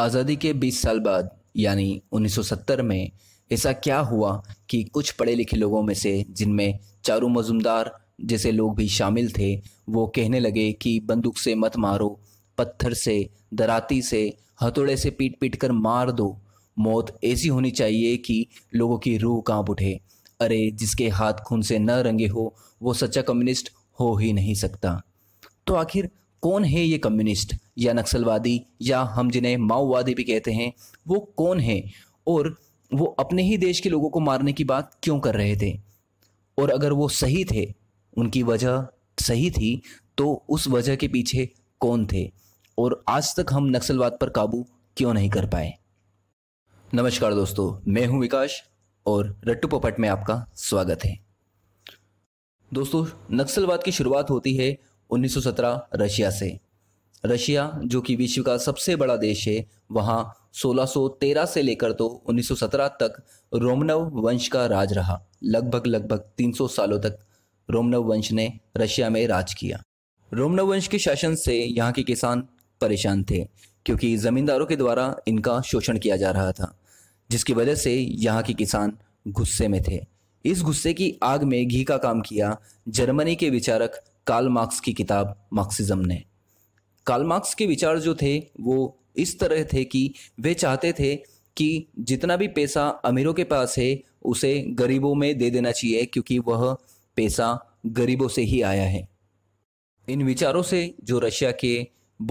आज़ादी के 20 साल बाद यानी 1970 में ऐसा क्या हुआ कि कुछ पढ़े लिखे लोगों में से जिनमें चारू मजुमदार जैसे लोग भी शामिल थे वो कहने लगे कि बंदूक से मत मारो पत्थर से दराती से हथौड़े से पीट पीट कर मार दो मौत ऐसी होनी चाहिए कि लोगों की रूह कांप उठे अरे जिसके हाथ खून से न रंगे हो वो सच्चा कम्युनिस्ट हो ही नहीं सकता तो आखिर कौन है ये कम्युनिस्ट या नक्सलवादी या हम जिन्हें माओवादी भी कहते हैं वो कौन है और वो अपने ही देश के लोगों को मारने की बात क्यों कर रहे थे और अगर वो सही थे उनकी वजह सही थी तो उस वजह के पीछे कौन थे और आज तक हम नक्सलवाद पर काबू क्यों नहीं कर पाए नमस्कार दोस्तों मैं हूं विकास और रट्टू पोपट में आपका स्वागत है दोस्तों नक्सलवाद की शुरुआत होती है 1917 रशिया से रशिया जो कि विश्व का सबसे बड़ा देश है वहाँ 1613 से लेकर तो 1917 तक रोमनव वंश का राज रहा लगभग लगभग 300 सालों तक रोमनव वंश ने रशिया में राज किया रोमनव वंश के शासन से यहाँ के किसान परेशान थे क्योंकि ज़मींदारों के द्वारा इनका शोषण किया जा रहा था जिसकी वजह से यहाँ के किसान गुस्से में थे इस गुस्से की आग में घी का काम किया जर्मनी के विचारक कार्ल मार्क्स की किताब मार्क्सिज्म ने कार्ल मार्क्स के विचार जो थे वो इस तरह थे कि वे चाहते थे कि जितना भी पैसा अमीरों के पास है उसे गरीबों में दे देना चाहिए क्योंकि वह पैसा गरीबों से ही आया है इन विचारों से जो रशिया के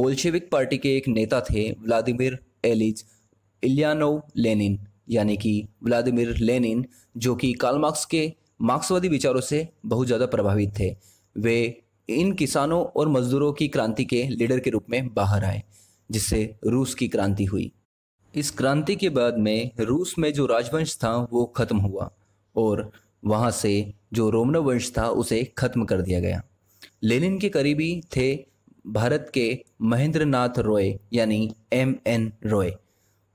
बोल्शेविक पार्टी के एक नेता थे व्लादिमिर एलिज इलियानो लेनिन यानी कि व्लादिमिर लेनिन जो कि कार्ल मार्क्स के मार्क्सवादी विचारों से बहुत ज़्यादा प्रभावित थे वे इन किसानों और मजदूरों की क्रांति के लीडर के रूप में बाहर आए जिससे रूस की क्रांति हुई इस क्रांति के बाद में रूस में जो राजवंश था वो ख़त्म हुआ और वहाँ से जो रोमन वंश था उसे ख़त्म कर दिया गया लेनिन के करीबी थे भारत के महेंद्र नाथ रॉय यानी एम एन रॉय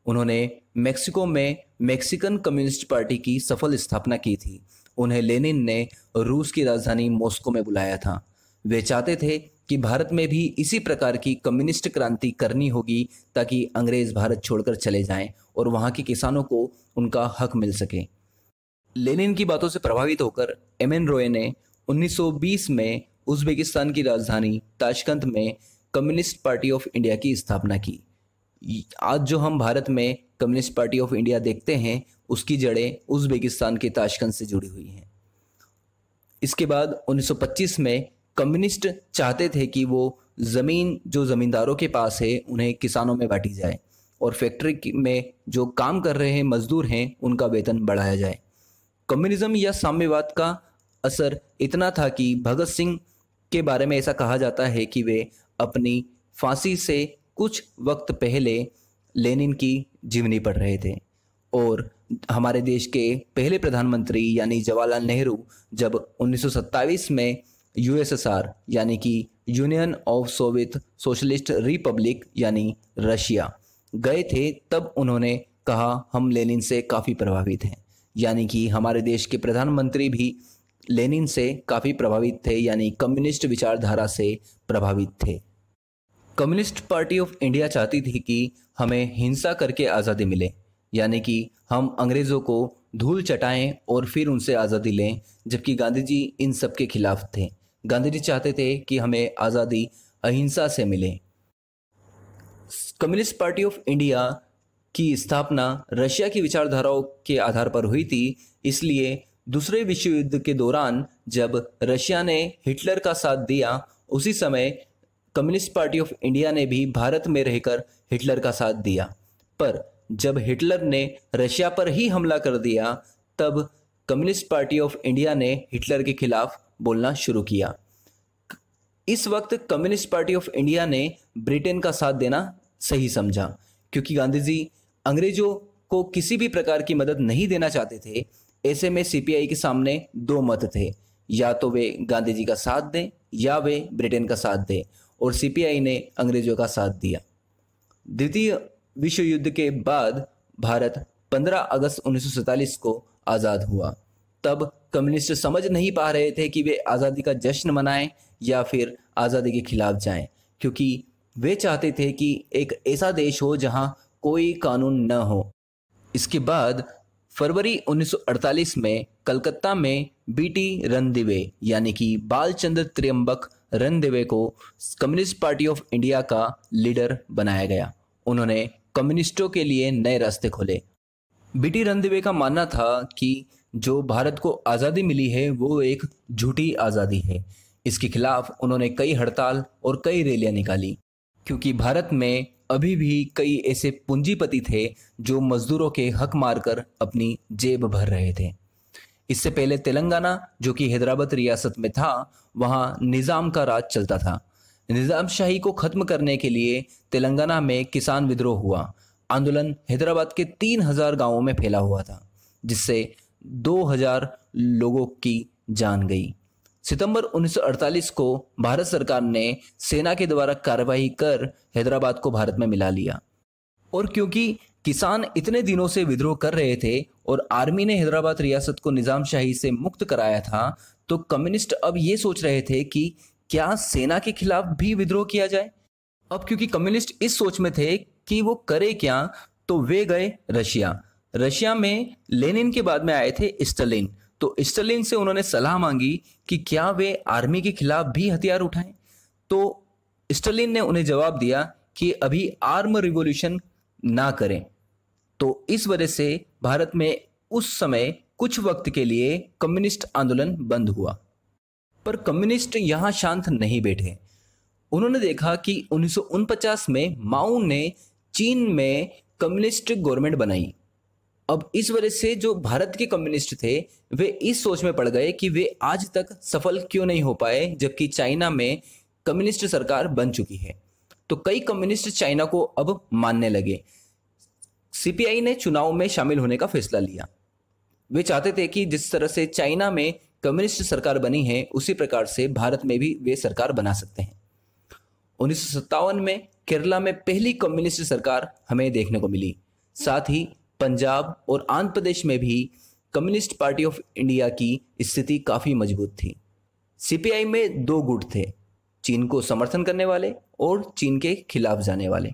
उन्होंने मेक्सिको में मेक्सिकन कम्युनिस्ट पार्टी की सफल स्थापना की थी उन्हें लेनिन ने रूस की राजधानी मॉस्को में बुलाया था वे चाहते थे कि भारत में भी इसी प्रकार की कम्युनिस्ट क्रांति करनी होगी ताकि अंग्रेज भारत छोड़कर चले जाएं और वहां के किसानों को उनका हक मिल सके लेनिन की बातों से प्रभावित होकर एम एन रॉय ने 1920 में उज्बेकिस्तान की राजधानी ताशकंद में कम्युनिस्ट पार्टी ऑफ इंडिया की स्थापना की आज जो हम भारत में कम्युनिस्ट पार्टी ऑफ इंडिया देखते हैं उसकी जड़ें उज्बेकिस्तान के ताशकंद से जुड़ी हुई हैं इसके बाद 1925 में कम्युनिस्ट चाहते थे कि वो ज़मीन जो ज़मींदारों के पास है उन्हें किसानों में बांटी जाए और फैक्ट्री में जो काम कर रहे हैं मजदूर हैं उनका वेतन बढ़ाया जाए कम्युनिज्म या साम्यवाद का असर इतना था कि भगत सिंह के बारे में ऐसा कहा जाता है कि वे अपनी फांसी से कुछ वक्त पहले लेनिन की जीवनी पढ़ रहे थे और हमारे देश के पहले प्रधानमंत्री यानी जवाहरलाल नेहरू जब उन्नीस में यूएसएसआर यानी कि Union of Soviet Socialist Republic यानी रशिया गए थे तब उन्होंने कहा हम लेनिन से काफ़ी प्रभावित हैं यानी कि हमारे देश के प्रधानमंत्री भी लेनिन से काफ़ी प्रभावित थे यानी कम्युनिस्ट विचारधारा से प्रभावित थे कम्युनिस्ट पार्टी ऑफ इंडिया चाहती थी कि हमें हिंसा करके आज़ादी मिले यानी कि हम अंग्रेज़ों को धूल चटाएं और फिर उनसे आज़ादी लें जबकि गांधी जी इन सब के खिलाफ थे गांधी जी चाहते थे कि हमें आज़ादी अहिंसा से मिले कम्युनिस्ट पार्टी ऑफ इंडिया की स्थापना रशिया की विचारधाराओं के आधार पर हुई थी इसलिए दूसरे विश्व युद्ध के दौरान जब रशिया ने हिटलर का साथ दिया उसी समय कम्युनिस्ट पार्टी ऑफ इंडिया ने भी भारत में रहकर हिटलर का साथ दिया पर जब हिटलर ने रशिया पर ही हमला कर दिया तब कम्युनिस्ट पार्टी ऑफ इंडिया ने हिटलर के खिलाफ बोलना शुरू किया इस वक्त कम्युनिस्ट पार्टी ऑफ इंडिया ने ब्रिटेन का साथ देना सही समझा क्योंकि गांधी जी अंग्रेजों को किसी भी प्रकार की मदद नहीं देना चाहते थे ऐसे में सीपीआई के सामने दो मत थे या तो वे गांधी जी का साथ दें या वे ब्रिटेन का साथ दें और सीपीआई ने अंग्रेजों का साथ दिया द्वितीय विश्व युद्ध के बाद भारत 15 अगस्त उन्नीस को आज़ाद हुआ तब कम्युनिस्ट समझ नहीं पा रहे थे कि वे आज़ादी का जश्न मनाएं या फिर आज़ादी के खिलाफ जाएं क्योंकि वे चाहते थे कि एक ऐसा देश हो जहां कोई कानून न हो इसके बाद फरवरी 1948 में कलकत्ता में बीटी रणदिवे यानी कि बालचंद्र त्रियम्बक रणदिवे को कम्युनिस्ट पार्टी ऑफ इंडिया का लीडर बनाया गया उन्होंने कम्युनिस्टों के लिए नए रास्ते खोले बीटी रणदिवे का मानना था कि जो भारत को आज़ादी मिली है वो एक झूठी आज़ादी है इसके खिलाफ उन्होंने कई हड़ताल और कई रैलियां निकाली क्योंकि भारत में अभी भी कई ऐसे पूंजीपति थे जो मजदूरों के हक मारकर अपनी जेब भर रहे थे इससे पहले तेलंगाना जो कि हैदराबाद रियासत में था वहां निज़ाम का राज चलता था निज़ामशाही को ख़त्म करने के लिए तेलंगाना में किसान विद्रोह हुआ आंदोलन हैदराबाद के तीन हजार गाँवों में फैला हुआ था जिससे 2000 लोगों की जान गई सितंबर 1948 को भारत सरकार ने सेना के द्वारा कार्रवाई कर हैदराबाद को भारत में मिला लिया और क्योंकि किसान इतने दिनों से विद्रोह कर रहे थे और आर्मी ने हैदराबाद रियासत को निज़ामशाही से मुक्त कराया था तो कम्युनिस्ट अब ये सोच रहे थे कि क्या सेना के खिलाफ भी विद्रोह किया जाए अब क्योंकि कम्युनिस्ट इस सोच में थे कि वो करे क्या तो वे गए रशिया रशिया में लेनिन के बाद में आए थे स्टलिन तो स्टलिन से उन्होंने सलाह मांगी कि क्या वे आर्मी के खिलाफ भी हथियार उठाएं तो स्टलिन ने उन्हें जवाब दिया कि अभी आर्म रिवोल्यूशन ना करें तो इस वजह से भारत में उस समय कुछ वक्त के लिए कम्युनिस्ट आंदोलन बंद हुआ पर कम्युनिस्ट यहाँ शांत नहीं बैठे उन्होंने देखा कि उन्नीस में माओ ने चीन में कम्युनिस्ट गवर्नमेंट बनाई अब इस वजह से जो भारत के कम्युनिस्ट थे वे इस सोच में पड़ गए कि वे आज तक सफल क्यों नहीं हो पाए जबकि चाइना में कम्युनिस्ट सरकार बन चुकी है तो कई कम्युनिस्ट चाइना को अब मानने लगे सीपीआई ने चुनाव में शामिल होने का फैसला लिया वे चाहते थे कि जिस तरह से चाइना में कम्युनिस्ट सरकार बनी है उसी प्रकार से भारत में भी वे सरकार बना सकते हैं उन्नीस में केरला में पहली कम्युनिस्ट सरकार हमें देखने को मिली साथ ही पंजाब और आंध्र प्रदेश में भी कम्युनिस्ट पार्टी ऑफ इंडिया की स्थिति काफ़ी मजबूत थी सीपीआई में दो गुट थे चीन को समर्थन करने वाले और चीन के खिलाफ जाने वाले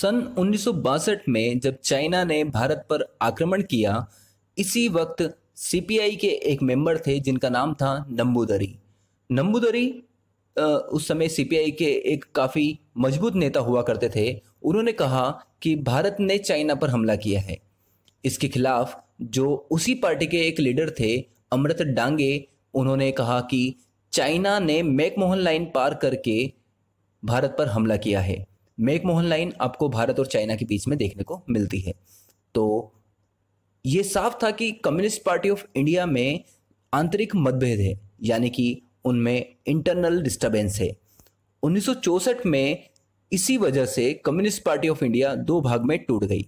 सन उन्नीस में जब चाइना ने भारत पर आक्रमण किया इसी वक्त सीपीआई के एक मेंबर थे जिनका नाम था नंबूदरी नंबूदरी उस समय सीपीआई के एक काफ़ी मजबूत नेता हुआ करते थे उन्होंने कहा कि भारत ने चाइना पर हमला किया है इसके खिलाफ जो उसी पार्टी के एक लीडर थे अमृत डांगे उन्होंने कहा कि चाइना ने मैकमोहन लाइन पार करके भारत पर हमला किया है मैकमोहन लाइन आपको भारत और चाइना के बीच में देखने को मिलती है तो ये साफ था कि कम्युनिस्ट पार्टी ऑफ इंडिया में आंतरिक मतभेद है यानी कि उनमें इंटरनल डिस्टर्बेंस है उन्नीस में इसी वजह से कम्युनिस्ट पार्टी ऑफ इंडिया दो भाग में टूट गई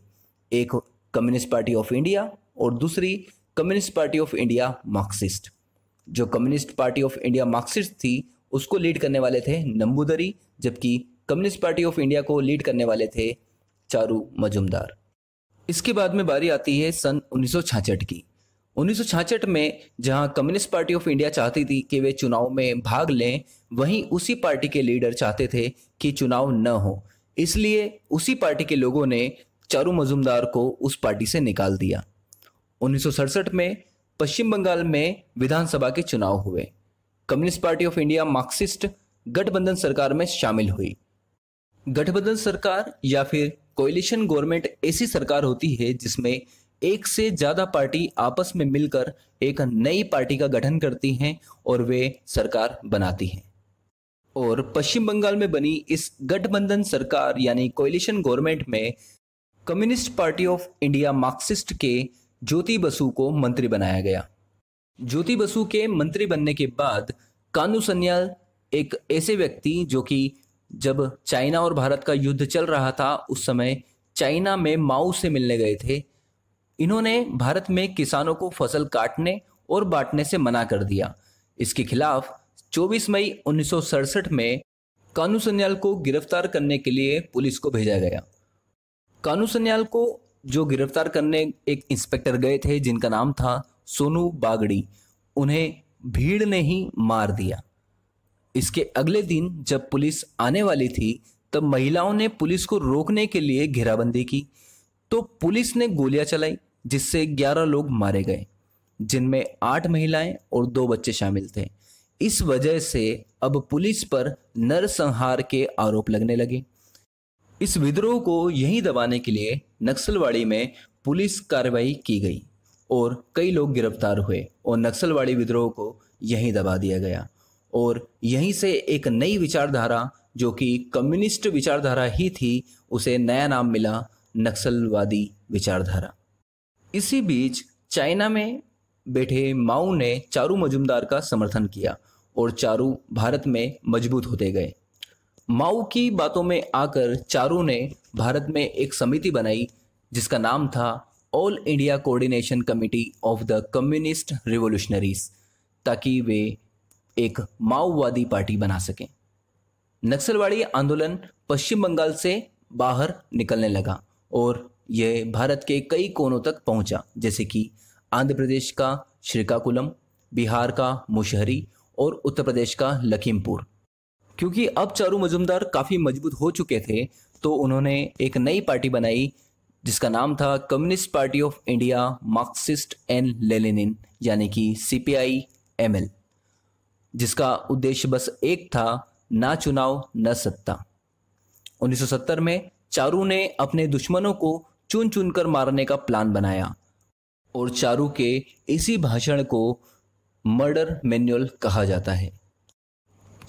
एक कम्युनिस्ट पार्टी ऑफ इंडिया और दूसरी Communist Party of India Marxist जो Communist Party of India Marxist थी उसको लीड करने वाले थे नंबूदरी जबकि कम्युनिस्ट पार्टी ऑफ इंडिया को लीड करने वाले थे चारू मजुमदार इसके बाद में बारी आती है सन उन्नीस की उन्नीस में जहां कम्युनिस्ट पार्टी ऑफ इंडिया चाहती थी कि वे चुनाव में भाग लें वहीं उसी पार्टी के लीडर चाहते थे कि चुनाव न हो इसलिए उसी पार्टी के लोगों ने चारू मजुमदार को उस पार्टी से निकाल दिया उन्नीस में पश्चिम बंगाल में विधानसभा के चुनाव हुए Communist Party of India Marxist गठबंधन सरकार में शामिल हुई गठबंधन सरकार या फिर कोलिशन गवर्नमेंट ऐसी सरकार होती है जिसमें एक से ज्यादा पार्टी आपस में मिलकर एक नई पार्टी का गठन करती हैं और वे सरकार बनाती हैं और पश्चिम बंगाल में बनी इस गठबंधन सरकार यानी कोलिशन गवर्नमेंट में Communist Party of India Marxist के ज्योति बसु को मंत्री बनाया गया ज्योति बसु के मंत्री बनने के बाद कानू सन्याल एक ऐसे व्यक्ति जो कि जब चाइना और भारत का युद्ध चल रहा था उस समय चाइना में माओ से मिलने गए थे इन्होंने भारत में किसानों को फसल काटने और बांटने से मना कर दिया इसके खिलाफ 24 मई उन्नीस में कानू सन्याल को गिरफ्तार करने के लिए पुलिस को भेजा गया कानू सन्याल को जो गिरफ्तार करने एक इंस्पेक्टर गए थे जिनका नाम था सोनू बागड़ी उन्हें भीड़ ने ही मार दिया इसके अगले दिन जब पुलिस आने वाली थी तब महिलाओं ने पुलिस को रोकने के लिए घेराबंदी की तो पुलिस ने गोलियां चलाई जिससे 11 लोग मारे गए जिनमें आठ महिलाएं और दो बच्चे शामिल थे इस वजह से अब पुलिस पर नरसंहार के आरोप लगने लगे इस विद्रोह को यहीं दबाने के लिए नक्सलवाड़ी में पुलिस कार्रवाई की गई और कई लोग गिरफ्तार हुए और नक्सलवाड़ी विद्रोह को यहीं दबा दिया गया और यहीं से एक नई विचारधारा जो कि कम्युनिस्ट विचारधारा ही थी उसे नया नाम मिला नक्सलवादी विचारधारा इसी बीच चाइना में बैठे माओ ने चारू मजुमदार का समर्थन किया और चारू भारत में मजबूत होते गए माओ की बातों में आकर चारू ने भारत में एक समिति बनाई जिसका नाम था All India Coordination Committee of the Communist Revolutionaries ताकि वे एक माओवादी पार्टी बना सकें नक्सलवाड़ी आंदोलन पश्चिम बंगाल से बाहर निकलने लगा और यह भारत के कई कोनों तक पहुंचा जैसे कि आंध्र प्रदेश का श्रीकाकुलम बिहार का मुशहरी और उत्तर प्रदेश का लखीमपुर क्योंकि अब चारू मजुमदार काफ़ी मजबूत हो चुके थे तो उन्होंने एक नई पार्टी बनाई जिसका नाम था Communist Party of India Marxist and Lenin यानी कि C P I M L जिसका उद्देश्य बस एक था ना चुनाव न सत्ता 1970 में चारू ने अपने दुश्मनों को चुन चुन कर मारने का प्लान बनाया और चारू के इसी भाषण को मर्डर मैनुअल कहा जाता है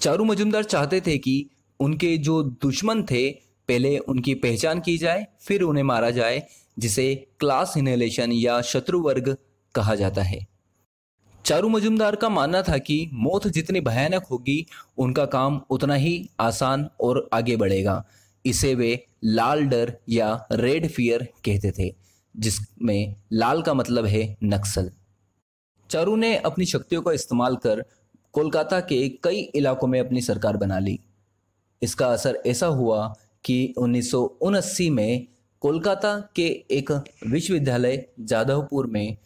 चारू मजुमदार चाहते थे कि उनके जो दुश्मन थे पहले उनकी पहचान की जाए फिर उन्हें मारा जाए जिसे क्लास इनहेलेशन या शत्रु वर्ग कहा जाता है चारू मजुमदार का मानना था कि मौत जितनी भयानक होगी उनका काम उतना ही आसान और आगे बढ़ेगा इसे वे लाल डर या रेड फियर कहते थे जिसमें लाल का मतलब है नक्सल चारू ने अपनी शक्तियों का इस्तेमाल कर कोलकाता के कई इलाकों में अपनी सरकार बना ली इसका असर ऐसा हुआ कि उन्नीस में कोलकाता के एक विश्वविद्यालय जाधवपुर में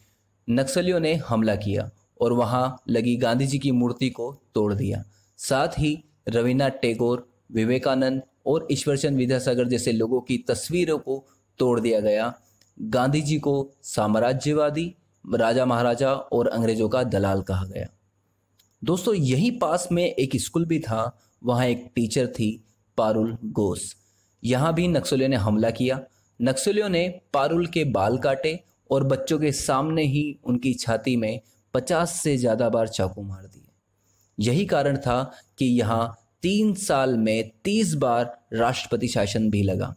नक्सलियों ने हमला किया और वहां लगी गांधी जी की मूर्ति को तोड़ दिया साथ ही रवीन्द्रनाथ टैगोर विवेकानंद और ईश्वरचंद विद्यासागर जैसे लोगों की तस्वीरों को तोड़ दिया गया गांधी जी को साम्राज्यवादी राजा महाराजा और अंग्रेजों का दलाल कहा गया दोस्तों यही पास में एक स्कूल भी था वहाँ एक टीचर थी पारुल गोस यहाँ भी नक्सलियों ने हमला किया नक्सलियों ने पारुल के बाल काटे और बच्चों के सामने ही उनकी छाती में पचास से ज़्यादा बार चाकू मार दिए यही कारण था कि यहाँ तीन साल में तीस बार राष्ट्रपति शासन भी लगा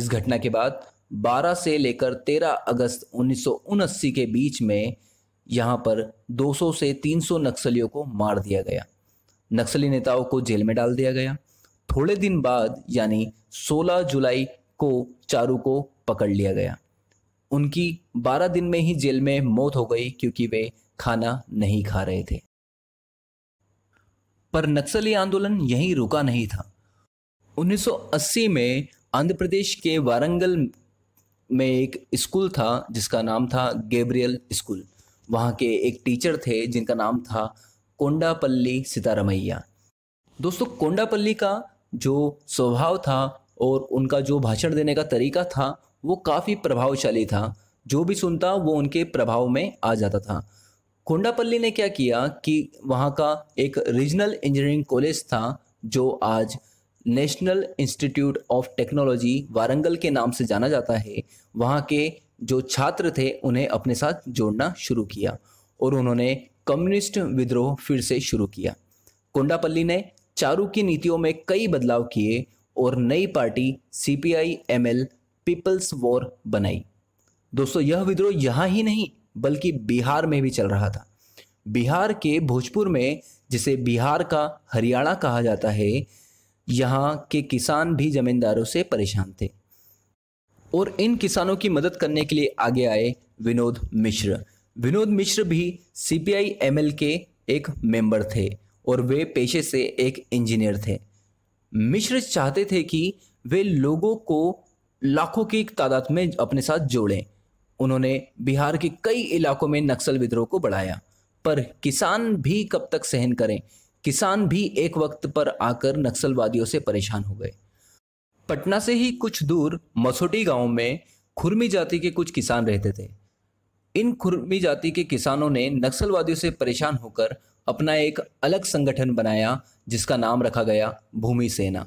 इस घटना के बाद 12 से लेकर 13 अगस्त उन्नीस के बीच में यहाँ पर 200 से 300 नक्सलियों को मार दिया गया नक्सली नेताओं को जेल में डाल दिया गया थोड़े दिन बाद यानी 16 जुलाई को चारू को पकड़ लिया गया उनकी 12 दिन में ही जेल में मौत हो गई क्योंकि वे खाना नहीं खा रहे थे पर नक्सली आंदोलन यहीं रुका नहीं था 1980 में आंध्र प्रदेश के वारंगल में एक स्कूल था जिसका नाम था गेब्रियल स्कूल वहाँ के एक टीचर थे जिनका नाम था कोंडापल्ली सीतारामैया दोस्तों कोंडापल्ली का जो स्वभाव था और उनका जो भाषण देने का तरीका था वो काफ़ी प्रभावशाली था जो भी सुनता वो उनके प्रभाव में आ जाता था कोंडापल्ली ने क्या किया कि वहाँ का एक रीजनल इंजीनियरिंग कॉलेज था जो आज National Institute of Technology Warangal के नाम से जाना जाता है वहाँ के जो छात्र थे उन्हें अपने साथ जोड़ना शुरू किया और उन्होंने कम्युनिस्ट विद्रोह फिर से शुरू किया कोंडापल्ली ने चारू की नीतियों में कई बदलाव किए और नई party C P I M L People's War बनाई दोस्तों यह विद्रोह यहाँ ही नहीं बल्कि बिहार में भी चल रहा था बिहार के भोजपुर में जिसे बिहार का हरियाणा कहा जाता है यहाँ के किसान भी जमींदारों से परेशान थे और इन किसानों की मदद करने के लिए आगे आए विनोद मिश्र विनोद मिश्र भी सीपीआई एमएल के एक मेंबर थे और वे पेशे से एक इंजीनियर थे मिश्र चाहते थे कि वे लोगों को लाखों की तादाद में अपने साथ जोड़ें उन्होंने बिहार के कई इलाकों में नक्सल विद्रोह को बढ़ाया पर किसान भी कब तक सहन करें किसान भी एक वक्त पर आकर नक्सलवादियों से परेशान हो गए पटना से ही कुछ दूर मसोटी गांव में खुरमी जाति के कुछ किसान रहते थे इन खुरमी जाति के किसानों ने नक्सलवादियों से परेशान होकर अपना एक अलग संगठन बनाया जिसका नाम रखा गया भूमि सेना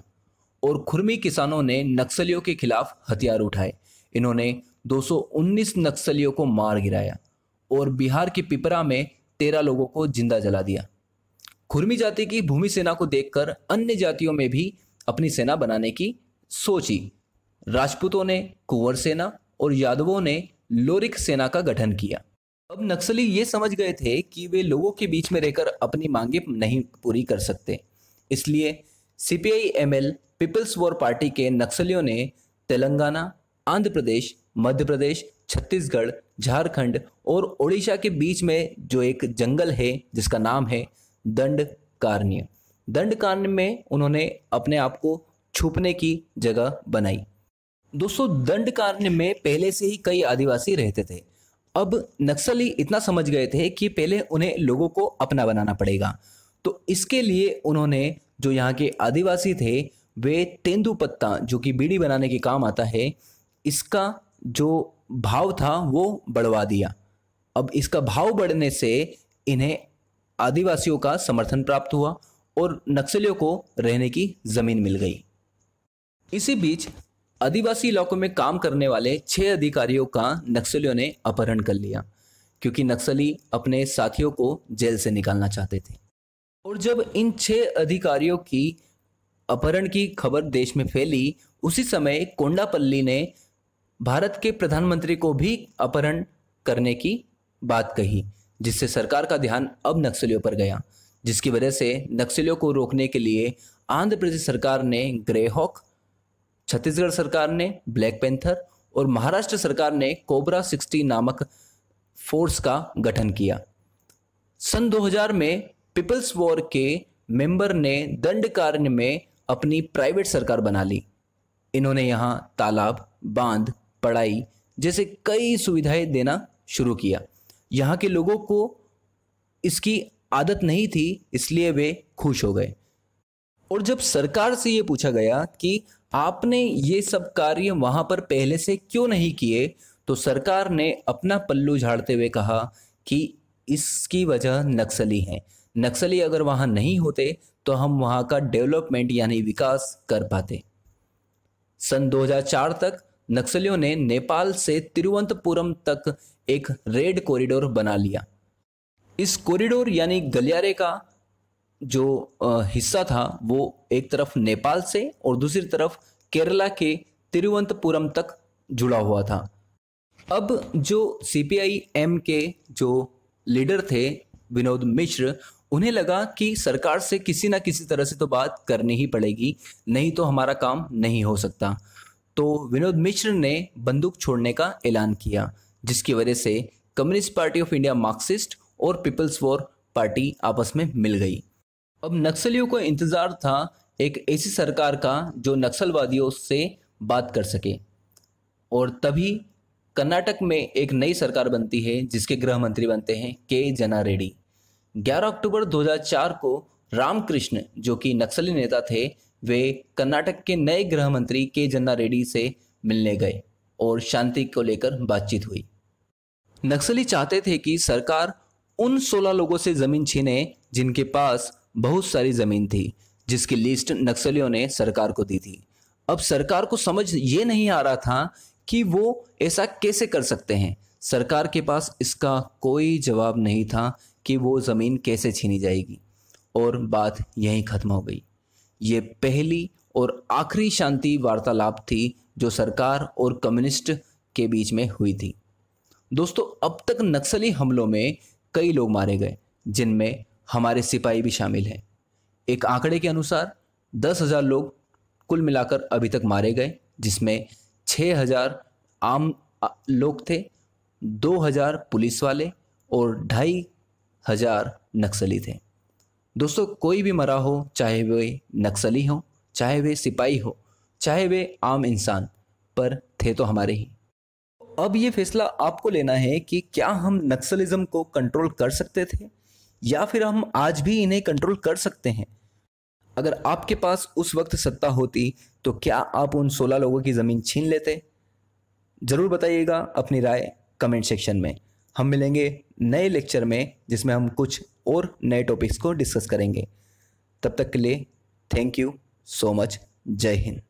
और खुरमी किसानों ने नक्सलियों के खिलाफ हथियार उठाए इन्होंने 219 नक्सलियों को मार गिराया और बिहार के पिपरा में तेरह लोगों को जिंदा जला दिया खुरमी जाति की भूमि सेना को देखकर अन्य जातियों में भी अपनी सेना बनाने की सोची राजपूतों ने कुंवर सेना और यादवों ने लोरिक सेना का गठन किया अब नक्सली ये समझ गए थे कि वे लोगों के बीच में रहकर अपनी मांगे नहीं पूरी कर सकते इसलिए CPI ML People's War party के नक्सलियों ने तेलंगाना आंध्र प्रदेश मध्य प्रदेश छत्तीसगढ़ झारखंड और ओडिशा के बीच में जो एक जंगल है जिसका नाम है दंड कारण्य दंड कारण्य में उन्होंने अपने आप को छुपने की जगह बनाई दोस्तों दंड कारण्य में पहले से ही कई आदिवासी रहते थे अब नक्सली इतना समझ गए थे कि पहले उन्हें लोगों को अपना बनाना पड़ेगा तो इसके लिए उन्होंने जो यहाँ के आदिवासी थे वे तेंदुपत्ता जो कि बीड़ी बनाने के काम आता है इसका जो भाव था वो बढ़वा दिया अब इसका भाव बढ़ने से इन्हें आदिवासियों का समर्थन प्राप्त हुआ और नक्सलियों को रहने की जमीन मिल गई इसी बीच आदिवासी इलाकों में काम करने वाले छह अधिकारियों का नक्सलियों ने अपहरण कर लिया क्योंकि नक्सली अपने साथियों को जेल से निकालना चाहते थे और जब इन छह अधिकारियों की अपहरण की खबर देश में फैली उसी समय कोंडापल्ली ने भारत के प्रधानमंत्री को भी अपहरण करने की बात कही जिससे सरकार का ध्यान अब नक्सलियों पर गया जिसकी वजह से नक्सलियों को रोकने के लिए आंध्र प्रदेश सरकार ने ग्रेहॉक छत्तीसगढ़ सरकार ने ब्लैक पेंथर और महाराष्ट्र सरकार ने कोबरा सिक्सटी नामक फोर्स का गठन किया सन 2000 में पीपल्स वॉर के मेंबर ने दंड कार्य में अपनी प्राइवेट सरकार बना ली इन्होंने यहाँ तालाब बांध पढ़ाई जैसे कई सुविधाएं देना शुरू किया यहाँ के लोगों को इसकी आदत नहीं थी इसलिए वे खुश हो गए और जब सरकार से ये पूछा गया कि आपने ये सब कार्य वहाँ पर पहले से क्यों नहीं किए तो सरकार ने अपना पल्लू झाड़ते हुए कहा कि इसकी वजह नक्सली हैं नक्सली अगर वहाँ नहीं होते तो हम वहाँ का डेवलपमेंट यानी विकास कर पाते सन 2004 तक नक्सलियों ने नेपाल से तिरुवंतपुरम तक एक रेड कॉरिडोर बना लिया इस कॉरिडोर यानी गलियारे का जो हिस्सा था वो एक तरफ नेपाल से और दूसरी तरफ केरला के तिरुवंतपुरम तक जुड़ा हुआ था अब जो सी पी आई एम के जो लीडर थे विनोद मिश्र उन्हें लगा कि सरकार से किसी ना किसी तरह से तो बात करनी ही पड़ेगी नहीं तो हमारा काम नहीं हो सकता तो विनोद मिश्र ने बंदूक छोड़ने का ऐलान किया जिसकी वजह से Communist Party of India Marxist और पीपल्स वॉर पार्टी आपस में मिल गई अब नक्सलियों को इंतज़ार था एक ऐसी सरकार का जो नक्सलवादियों से बात कर सके और तभी कर्नाटक में एक नई सरकार बनती है जिसके गृह मंत्री बनते हैं के जना रेड्डी 11 अक्टूबर 2004 को रामकृष्ण जो कि नक्सली नेता थे वे कर्नाटक के नए गृह मंत्री के जन्ना रेड्डी से मिलने गए और शांति को लेकर बातचीत हुई नक्सली चाहते थे कि सरकार उन 16 लोगों से जमीन छीने जिनके पास बहुत सारी जमीन थी जिसकी लिस्ट नक्सलियों ने सरकार को दी थी अब सरकार को समझ ये नहीं आ रहा था कि वो ऐसा कैसे कर सकते हैं सरकार के पास इसका कोई जवाब नहीं था कि वो ज़मीन कैसे छीनी जाएगी और बात यहीं ख़त्म हो गई ये पहली और आखिरी शांति वार्तालाप थी जो सरकार और कम्युनिस्ट के बीच में हुई थी दोस्तों अब तक नक्सली हमलों में कई लोग मारे गए जिनमें हमारे सिपाही भी शामिल हैं एक आंकड़े के अनुसार दस हज़ार लोग कुल मिलाकर अभी तक मारे गए जिसमें छः हज़ार आम लोग थे दो हज़ार पुलिस वाले और ढाई हज़ार नक्सली थे दोस्तों कोई भी मरा हो चाहे वे नक्सली हो चाहे वे सिपाही हो चाहे वे आम इंसान पर थे तो हमारे ही अब ये फैसला आपको लेना है कि क्या हम नक्सलिज्म को कंट्रोल कर सकते थे या फिर हम आज भी इन्हें कंट्रोल कर सकते हैं अगर आपके पास उस वक्त सत्ता होती तो क्या आप उन सोलह लोगों की ज़मीन छीन लेते ज़रूर बताइएगा अपनी राय कमेंट सेक्शन में हम मिलेंगे नए लेक्चर में जिसमें हम कुछ और नए टॉपिक्स को डिस्कस करेंगे तब तक के लिए थैंक यू सो मच जय हिंद